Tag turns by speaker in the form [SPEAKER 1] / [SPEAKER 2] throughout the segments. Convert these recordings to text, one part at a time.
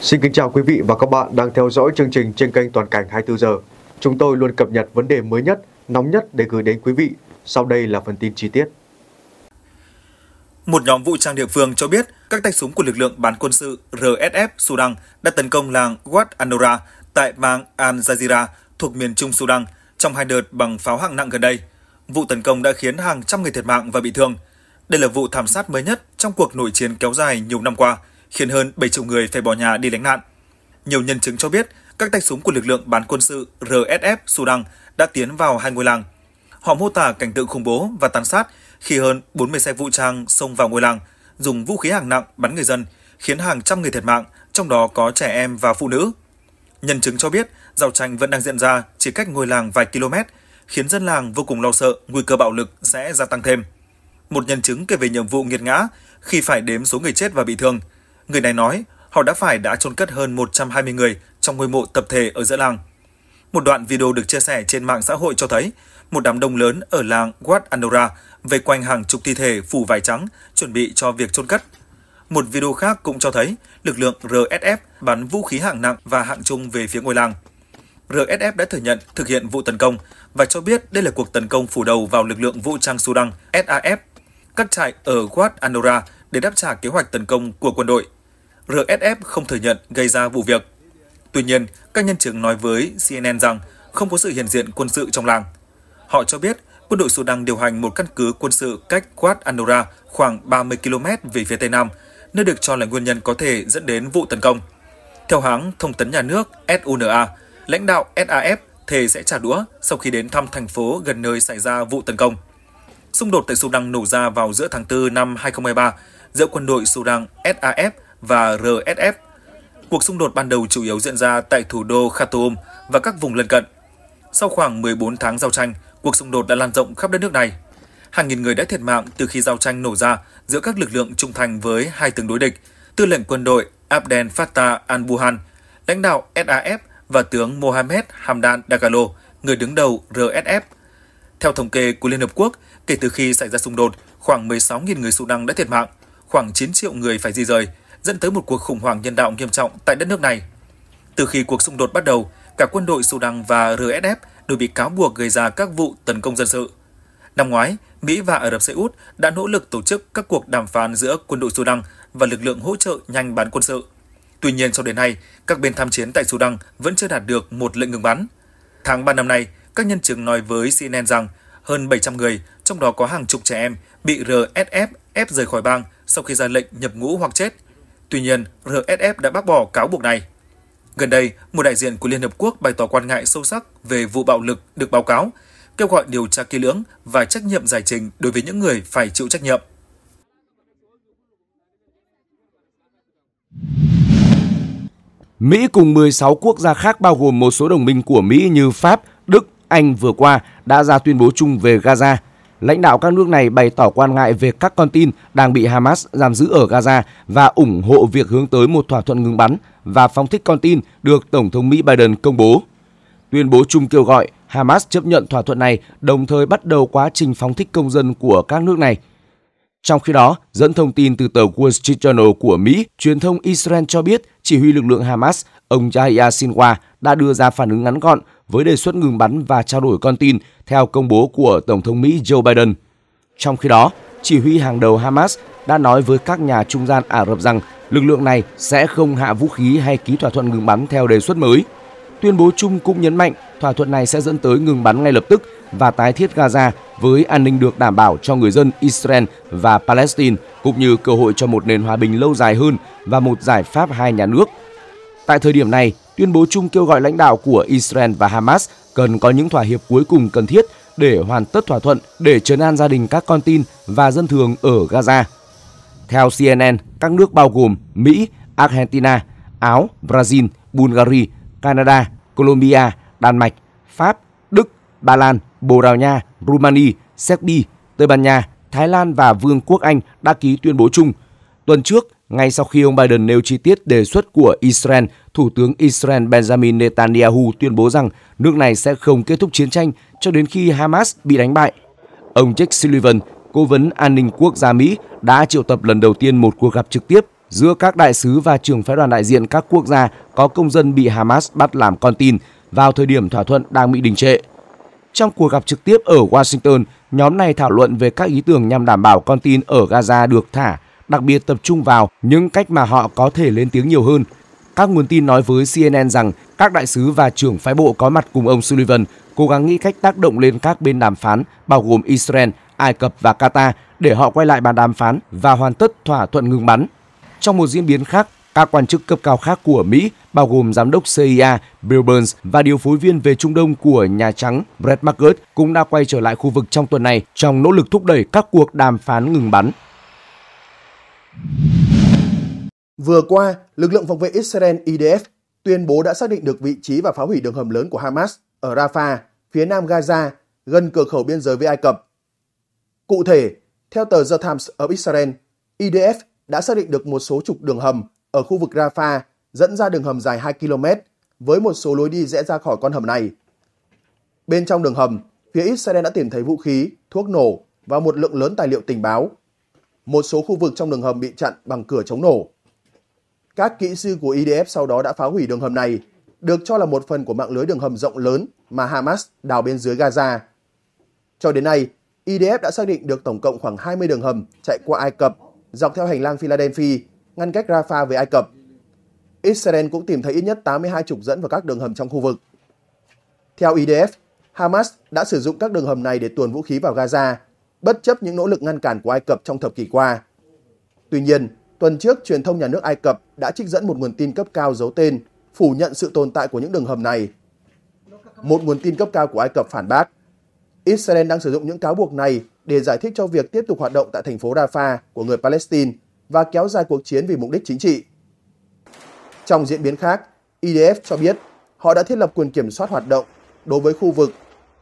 [SPEAKER 1] Xin kính chào quý vị và các bạn đang theo dõi chương trình trên kênh Toàn cảnh 24 giờ. Chúng tôi luôn cập nhật vấn đề mới nhất, nóng nhất để gửi đến quý vị. Sau đây là phần tin chi tiết.
[SPEAKER 2] Một nhóm vũ trang địa phương cho biết các tay súng của lực lượng bán quân sự RSF Sudan đã tấn công làng Wat Anora tại bang Al Jazeera thuộc miền Trung Sudan trong hai đợt bằng pháo hạng nặng gần đây. Vụ tấn công đã khiến hàng trăm người thiệt mạng và bị thương. Đây là vụ thảm sát mới nhất trong cuộc nội chiến kéo dài nhiều năm qua – khiến hơn 7 triệu người phải bỏ nhà đi lánh nạn. Nhiều nhân chứng cho biết, các tay súng của lực lượng bán quân sự RSF Sudan đã tiến vào hai ngôi làng. Họ mô tả cảnh tượng khủng bố và tàn sát khi hơn 40 xe vũ trang xông vào ngôi làng, dùng vũ khí hạng nặng bắn người dân, khiến hàng trăm người thiệt mạng, trong đó có trẻ em và phụ nữ. Nhân chứng cho biết, giao tranh vẫn đang diễn ra chỉ cách ngôi làng vài km, khiến dân làng vô cùng lo sợ nguy cơ bạo lực sẽ gia tăng thêm. Một nhân chứng kể về nhiệm vụ nghiệt ngã khi phải đếm số người chết và bị thương – Người này nói họ đã phải đã chôn cất hơn 120 người trong ngôi mộ tập thể ở giữa làng. Một đoạn video được chia sẻ trên mạng xã hội cho thấy một đám đông lớn ở làng Wat Andorra vây quanh hàng chục thi thể phủ vải trắng chuẩn bị cho việc chôn cất. Một video khác cũng cho thấy lực lượng RSF bắn vũ khí hạng nặng và hạng trung về phía ngôi làng. RSF đã thừa nhận thực hiện vụ tấn công và cho biết đây là cuộc tấn công phủ đầu vào lực lượng vũ trang Sudan SAF, các trại ở Wat Andorra để đáp trả kế hoạch tấn công của quân đội. RSF không thừa nhận gây ra vụ việc. Tuy nhiên, các nhân chứng nói với CNN rằng không có sự hiện diện quân sự trong làng. Họ cho biết quân đội Sudan điều hành một căn cứ quân sự cách Quad Anora khoảng 30 km về phía Tây Nam, nơi được cho là nguyên nhân có thể dẫn đến vụ tấn công. Theo hãng thông tấn nhà nước SUNA, lãnh đạo SAF thề sẽ trả đũa sau khi đến thăm thành phố gần nơi xảy ra vụ tấn công. Xung đột tại Sudan nổ ra vào giữa tháng 4 năm 2023 giữa quân đội Sudan SAF và RSF. Cuộc xung đột ban đầu chủ yếu diễn ra tại thủ đô Khartoum và các vùng lân cận. Sau khoảng 14 tháng giao tranh, cuộc xung đột đã lan rộng khắp đất nước này. Hàng nghìn người đã thiệt mạng từ khi giao tranh nổ ra giữa các lực lượng trung thành với hai tướng đối địch, tư lệnh quân đội Abdel Fattah al-Burhan, lãnh đạo SAF và tướng Mohamed Hamdan Dagalo, người đứng đầu RSF. Theo thống kê của Liên Hợp Quốc, kể từ khi xảy ra xung đột, khoảng 16.000 người Sudan đã thiệt mạng, khoảng 9 triệu người phải di rời, dẫn tới một cuộc khủng hoảng nhân đạo nghiêm trọng tại đất nước này. Từ khi cuộc xung đột bắt đầu, cả quân đội Sudan và RSF đều bị cáo buộc gây ra các vụ tấn công dân sự. Năm ngoái, Mỹ và Ả Rập Xê Út đã nỗ lực tổ chức các cuộc đàm phán giữa quân đội Sudan và lực lượng hỗ trợ nhanh bán quân sự. Tuy nhiên, cho đến nay, các bên tham chiến tại Sudan vẫn chưa đạt được một lệnh ngừng bắn. Tháng 3 năm nay, các nhân chứng nói với CNN rằng hơn 700 người, trong đó có hàng chục trẻ em, bị RSF ép rời khỏi bang sau khi ra lệnh nhập ngũ hoặc chết Tuy nhiên, RSF đã bác bỏ cáo buộc này. Gần đây, một đại diện của Liên Hợp Quốc bày tỏ quan ngại sâu sắc về vụ bạo lực được báo cáo, kêu gọi điều tra kỹ lưỡng và trách nhiệm giải trình đối với những người phải chịu trách nhiệm.
[SPEAKER 1] Mỹ cùng 16 quốc gia khác bao gồm một số đồng minh của Mỹ như Pháp, Đức, Anh vừa qua đã ra tuyên bố chung về Gaza – Lãnh đạo các nước này bày tỏ quan ngại về các con tin đang bị Hamas giam giữ ở Gaza và ủng hộ việc hướng tới một thỏa thuận ngừng bắn và phóng thích con tin được Tổng thống Mỹ Biden công bố. Tuyên bố chung kêu gọi Hamas chấp nhận thỏa thuận này, đồng thời bắt đầu quá trình phóng thích công dân của các nước này. Trong khi đó, dẫn thông tin từ tờ Wall Street Journal của Mỹ, truyền thông Israel cho biết chỉ huy lực lượng Hamas, ông Yahya Sinwar đã đưa ra phản ứng ngắn gọn với đề xuất ngừng bắn và trao đổi con tin theo công bố của Tổng thống Mỹ Joe Biden. Trong khi đó, chỉ huy hàng đầu Hamas đã nói với các nhà trung gian Ả Rập rằng lực lượng này sẽ không hạ vũ khí hay ký thỏa thuận ngừng bắn theo đề xuất mới. Tuyên bố chung cũng nhấn mạnh thỏa thuận này sẽ dẫn tới ngừng bắn ngay lập tức và tái thiết Gaza với an ninh được đảm bảo cho người dân Israel và Palestine cũng như cơ hội cho một nền hòa bình lâu dài hơn và một giải pháp hai nhà nước. Tại thời điểm này, Tuyên bố chung kêu gọi lãnh đạo của Israel và Hamas cần có những thỏa hiệp cuối cùng cần thiết để hoàn tất thỏa thuận để trấn an gia đình các con tin và dân thường ở Gaza. Theo CNN, các nước bao gồm Mỹ, Argentina, Áo, Brazil, Bulgaria, Canada, Colombia, Đan Mạch, Pháp, Đức, Ba Lan, Bồ Đào Nha, Rumani, Serbia, Tây Ban Nha, Thái Lan và Vương quốc Anh đã ký tuyên bố chung. Tuần trước, ngay sau khi ông Biden nêu chi tiết đề xuất của Israel, Thủ tướng Israel Benjamin Netanyahu tuyên bố rằng nước này sẽ không kết thúc chiến tranh cho đến khi Hamas bị đánh bại. Ông Jake Sullivan, cố vấn an ninh quốc gia Mỹ, đã triệu tập lần đầu tiên một cuộc gặp trực tiếp giữa các đại sứ và trưởng phái đoàn đại diện các quốc gia có công dân bị Hamas bắt làm con tin vào thời điểm thỏa thuận đang bị đình trệ. Trong cuộc gặp trực tiếp ở Washington, nhóm này thảo luận về các ý tưởng nhằm đảm bảo con tin ở Gaza được thả đặc biệt tập trung vào những cách mà họ có thể lên tiếng nhiều hơn. Các nguồn tin nói với CNN rằng các đại sứ và trưởng phái bộ có mặt cùng ông Sullivan cố gắng nghĩ cách tác động lên các bên đàm phán, bao gồm Israel, Ai Cập và Qatar để họ quay lại bàn đàm phán và hoàn tất thỏa thuận ngừng bắn. Trong một diễn biến khác, các quan chức cấp cao khác của Mỹ, bao gồm giám đốc CIA Bill Burns và điều phối viên về Trung Đông của Nhà Trắng Brett McGurk cũng đã quay trở lại khu vực trong tuần này trong nỗ lực thúc đẩy các cuộc đàm phán ngừng bắn.
[SPEAKER 3] Vừa qua, lực lượng phòng vệ Israel IDF tuyên bố đã xác định được vị trí và phá hủy đường hầm lớn của Hamas ở Rafah, phía nam Gaza, gần cửa khẩu biên giới với Ai Cập. Cụ thể, theo tờ The Times ở Israel, IDF đã xác định được một số trục đường hầm ở khu vực Rafah dẫn ra đường hầm dài 2 km với một số lối đi rẽ ra khỏi con hầm này. Bên trong đường hầm, phía Israel đã tìm thấy vũ khí, thuốc nổ và một lượng lớn tài liệu tình báo một số khu vực trong đường hầm bị chặn bằng cửa chống nổ. Các kỹ sư của IDF e sau đó đã phá hủy đường hầm này, được cho là một phần của mạng lưới đường hầm rộng lớn mà Hamas đào bên dưới Gaza. Cho đến nay, IDF e đã xác định được tổng cộng khoảng 20 đường hầm chạy qua Ai Cập, dọc theo hành lang Philadelphia, ngăn cách Rafah với Ai Cập. Israel cũng tìm thấy ít nhất 82 trục dẫn vào các đường hầm trong khu vực. Theo IDF, e Hamas đã sử dụng các đường hầm này để tuồn vũ khí vào Gaza bất chấp những nỗ lực ngăn cản của Ai Cập trong thập kỷ qua. Tuy nhiên, tuần trước truyền thông nhà nước Ai Cập đã trích dẫn một nguồn tin cấp cao giấu tên phủ nhận sự tồn tại của những đường hầm này. Một nguồn tin cấp cao của Ai Cập phản bác. Israel đang sử dụng những cáo buộc này để giải thích cho việc tiếp tục hoạt động tại thành phố Rafah của người Palestine và kéo dài cuộc chiến vì mục đích chính trị. Trong diễn biến khác, IDF cho biết họ đã thiết lập quyền kiểm soát hoạt động đối với khu vực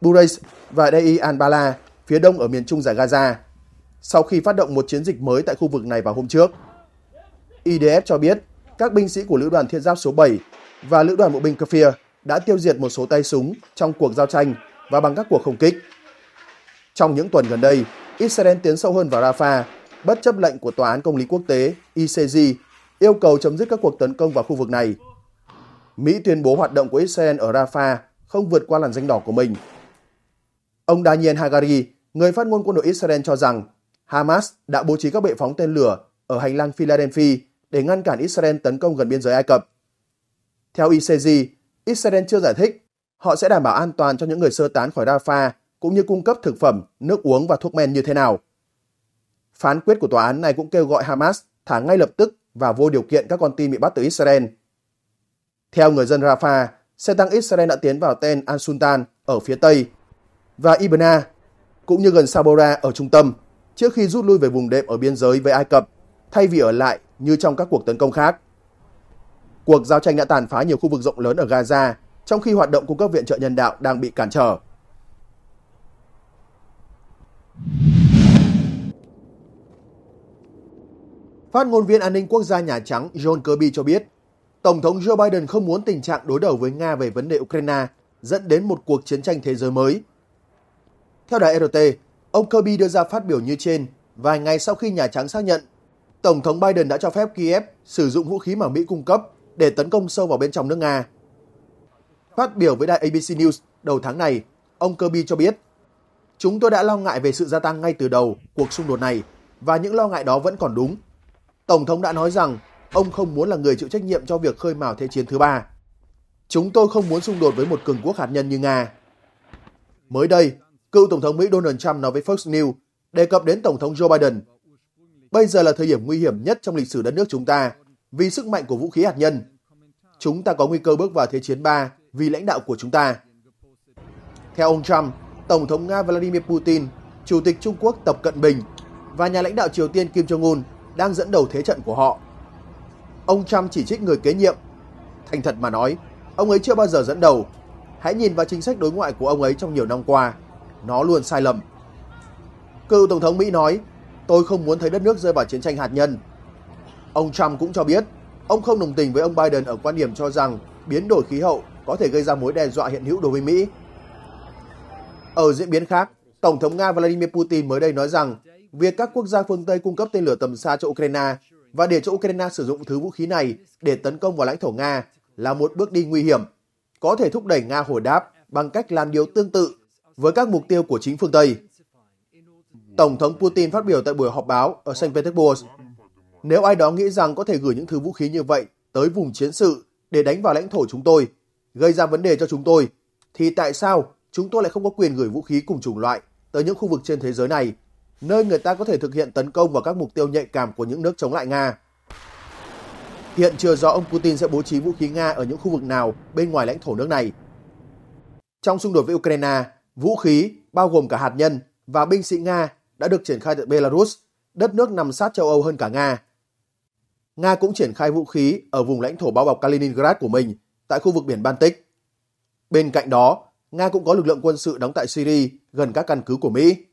[SPEAKER 3] Bureis và Dei al-Bala phía đông ở miền trung giải Gaza, sau khi phát động một chiến dịch mới tại khu vực này vào hôm trước. IDF cho biết các binh sĩ của Lữ đoàn thiên giáp số 7 và Lữ đoàn Bộ binh Kafir đã tiêu diệt một số tay súng trong cuộc giao tranh và bằng các cuộc không kích. Trong những tuần gần đây, Israel tiến sâu hơn vào Rafah, bất chấp lệnh của Tòa án Công lý Quốc tế ICJ yêu cầu chấm dứt các cuộc tấn công vào khu vực này. Mỹ tuyên bố hoạt động của Israel ở Rafah không vượt qua làn danh đỏ của mình. Ông Daniel Hagari, người phát ngôn quân đội Israel cho rằng Hamas đã bố trí các bệ phóng tên lửa ở hành lang Philadelphia để ngăn cản Israel tấn công gần biên giới Ai Cập. Theo ICG, Israel chưa giải thích họ sẽ đảm bảo an toàn cho những người sơ tán khỏi Rafah cũng như cung cấp thực phẩm, nước uống và thuốc men như thế nào. Phán quyết của tòa án này cũng kêu gọi Hamas thả ngay lập tức và vô điều kiện các con tin bị bắt từ Israel. Theo người dân Rafah, xe tăng Israel đã tiến vào tên Al-Sultan ở phía tây và Ibna cũng như gần Sabora ở trung tâm trước khi rút lui về vùng đệm ở biên giới với Ai Cập thay vì ở lại như trong các cuộc tấn công khác. Cuộc giao tranh đã tàn phá nhiều khu vực rộng lớn ở Gaza trong khi hoạt động cung cấp viện trợ nhân đạo đang bị cản trở. Phát ngôn viên an ninh quốc gia Nhà Trắng John Kirby cho biết, Tổng thống Joe Biden không muốn tình trạng đối đầu với Nga về vấn đề Ukraine dẫn đến một cuộc chiến tranh thế giới mới theo đài RT, ông Kirby đưa ra phát biểu như trên vài ngày sau khi Nhà Trắng xác nhận Tổng thống Biden đã cho phép Kiev sử dụng vũ khí mà Mỹ cung cấp để tấn công sâu vào bên trong nước Nga. Phát biểu với đài ABC News đầu tháng này, ông Kirby cho biết Chúng tôi đã lo ngại về sự gia tăng ngay từ đầu cuộc xung đột này và những lo ngại đó vẫn còn đúng. Tổng thống đã nói rằng ông không muốn là người chịu trách nhiệm cho việc khơi mào thế chiến thứ ba. Chúng tôi không muốn xung đột với một cường quốc hạt nhân như Nga. Mới đây, cựu Tổng thống Mỹ Donald Trump nói với Fox News đề cập đến Tổng thống Joe Biden. Bây giờ là thời điểm nguy hiểm nhất trong lịch sử đất nước chúng ta vì sức mạnh của vũ khí hạt nhân. Chúng ta có nguy cơ bước vào Thế chiến 3 vì lãnh đạo của chúng ta. Theo ông Trump, Tổng thống Nga Vladimir Putin, Chủ tịch Trung Quốc Tập Cận Bình và nhà lãnh đạo Triều Tiên Kim Jong-un đang dẫn đầu thế trận của họ. Ông Trump chỉ trích người kế nhiệm. Thành thật mà nói, ông ấy chưa bao giờ dẫn đầu. Hãy nhìn vào chính sách đối ngoại của ông ấy trong nhiều năm qua nó luôn sai lầm. Cựu Tổng thống Mỹ nói, tôi không muốn thấy đất nước rơi vào chiến tranh hạt nhân. Ông Trump cũng cho biết, ông không đồng tình với ông Biden ở quan điểm cho rằng biến đổi khí hậu có thể gây ra mối đe dọa hiện hữu đối với Mỹ. Ở diễn biến khác, Tổng thống Nga Vladimir Putin mới đây nói rằng việc các quốc gia phương Tây cung cấp tên lửa tầm xa cho Ukraine và để cho Ukraine sử dụng thứ vũ khí này để tấn công vào lãnh thổ Nga là một bước đi nguy hiểm, có thể thúc đẩy Nga hồi đáp bằng cách làm điều tương tự với các mục tiêu của chính phương Tây. Tổng thống Putin phát biểu tại buổi họp báo ở Saint Petersburg, nếu ai đó nghĩ rằng có thể gửi những thứ vũ khí như vậy tới vùng chiến sự để đánh vào lãnh thổ chúng tôi, gây ra vấn đề cho chúng tôi, thì tại sao chúng tôi lại không có quyền gửi vũ khí cùng chủng loại tới những khu vực trên thế giới này, nơi người ta có thể thực hiện tấn công vào các mục tiêu nhạy cảm của những nước chống lại Nga? Hiện chưa rõ ông Putin sẽ bố trí vũ khí Nga ở những khu vực nào bên ngoài lãnh thổ nước này. Trong xung đột với Ukraine, Vũ khí, bao gồm cả hạt nhân và binh sĩ Nga đã được triển khai tại Belarus, đất nước nằm sát châu Âu hơn cả Nga. Nga cũng triển khai vũ khí ở vùng lãnh thổ bao bọc Kaliningrad của mình tại khu vực biển Baltic. Bên cạnh đó, Nga cũng có lực lượng quân sự đóng tại Syria gần các căn cứ của Mỹ.